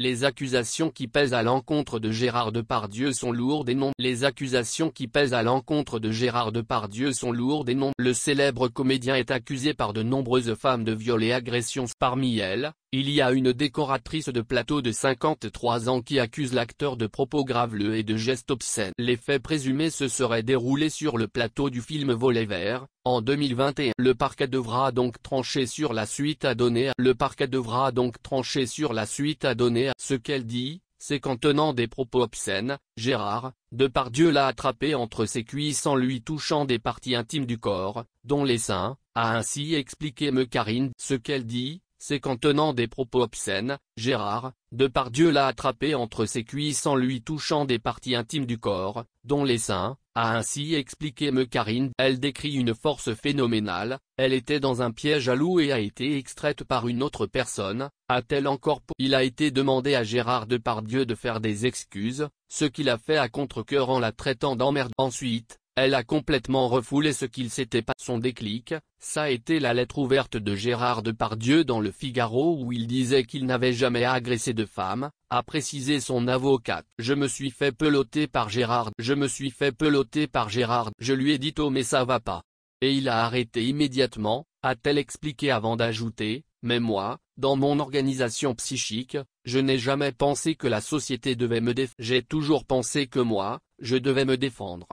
Les accusations qui pèsent à l'encontre de Gérard Depardieu sont lourdes et non. Les accusations qui pèsent à l'encontre de Gérard Depardieu sont lourdes et non. Le célèbre comédien est accusé par de nombreuses femmes de viol et agressions. Parmi elles, il y a une décoratrice de plateau de 53 ans qui accuse l'acteur de propos graveleux et de gestes obscènes. Les faits présumés se seraient déroulés sur le plateau du film Volet vert, en 2021. Le parquet devra donc trancher sur la suite à donner. Le parquet devra donc trancher sur la suite à donner. à... Ce qu'elle dit, c'est qu'en tenant des propos obscènes, Gérard, de Dieu l'a attrapé entre ses cuisses en lui touchant des parties intimes du corps, dont les seins, a ainsi expliqué Me Karine. Ce qu'elle dit, c'est qu'en tenant des propos obscènes, Gérard, de Dieu l'a attrapé entre ses cuisses en lui touchant des parties intimes du corps, dont les seins, a ainsi expliqué Me Karine. Elle décrit une force phénoménale, elle était dans un piège à loup et a été extraite par une autre personne, a-t-elle encore Il a été demandé à Gérard de Dieu de faire des excuses, ce qu'il a fait à contre en la traitant d'emmerde. Ensuite, elle a complètement refoulé ce qu'il s'était pas son déclic, ça a été la lettre ouverte de Gérard Depardieu dans le Figaro où il disait qu'il n'avait jamais agressé de femme, a précisé son avocate. Je me suis fait peloter par Gérard, je me suis fait peloter par Gérard, je lui ai dit oh mais ça va pas. Et il a arrêté immédiatement, a-t-elle expliqué avant d'ajouter, mais moi, dans mon organisation psychique, je n'ai jamais pensé que la société devait me défendre. J'ai toujours pensé que moi, je devais me défendre.